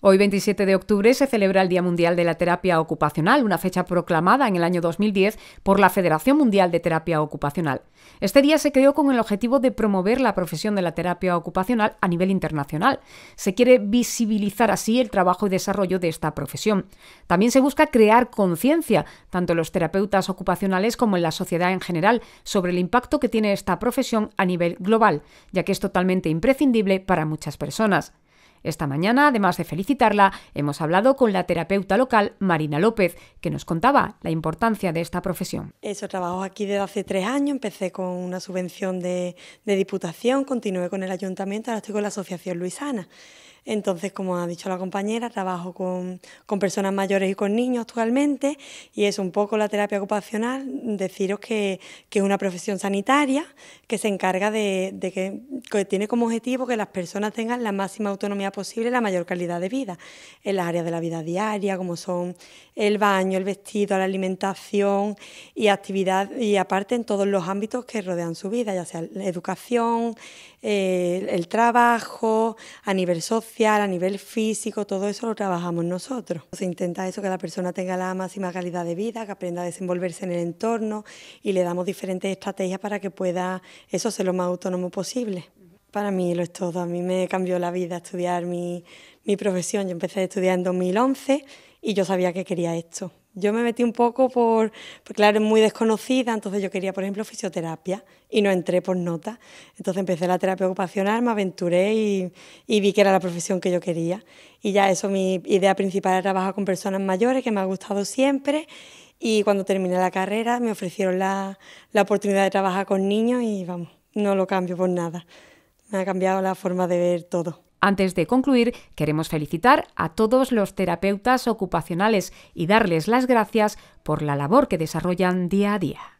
Hoy 27 de octubre se celebra el Día Mundial de la Terapia Ocupacional, una fecha proclamada en el año 2010 por la Federación Mundial de Terapia Ocupacional. Este día se creó con el objetivo de promover la profesión de la terapia ocupacional a nivel internacional. Se quiere visibilizar así el trabajo y desarrollo de esta profesión. También se busca crear conciencia, tanto en los terapeutas ocupacionales como en la sociedad en general, sobre el impacto que tiene esta profesión a nivel global, ya que es totalmente imprescindible para muchas personas. Esta mañana, además de felicitarla, hemos hablado con la terapeuta local Marina López, que nos contaba la importancia de esta profesión. Eso, trabajo aquí desde hace tres años, empecé con una subvención de, de Diputación, continué con el Ayuntamiento, ahora estoy con la Asociación Luisana. Entonces, como ha dicho la compañera, trabajo con, personas mayores y con niños actualmente y es un poco la terapia ocupacional, deciros que, es una profesión sanitaria que se encarga de, que, tiene como objetivo que las personas tengan la máxima autonomía posible y la mayor calidad de vida en las áreas de la vida diaria, como son el baño, el vestido, la alimentación y actividad y aparte en todos los ámbitos que rodean su vida, ya sea la educación, eh, el trabajo, a nivel social a nivel físico, todo eso lo trabajamos nosotros. Se intenta eso, que la persona tenga la máxima calidad de vida, que aprenda a desenvolverse en el entorno y le damos diferentes estrategias para que pueda eso ser lo más autónomo posible. Para mí lo es todo, a mí me cambió la vida estudiar mi, mi profesión. Yo empecé a estudiar en 2011 y yo sabía que quería esto. Yo me metí un poco por, pues claro, es muy desconocida, entonces yo quería, por ejemplo, fisioterapia y no entré por nota. Entonces empecé la terapia ocupacional, me aventuré y, y, vi que era la profesión que yo quería. Y ya eso, mi idea principal era trabajar con personas mayores, que me ha gustado siempre. Y cuando terminé la carrera me ofrecieron la, la oportunidad de trabajar con niños y vamos, no lo cambio por nada. Me ha cambiado la forma de ver todo. Antes de concluir, queremos felicitar a todos los terapeutas ocupacionales y darles las gracias por la labor que desarrollan día a día.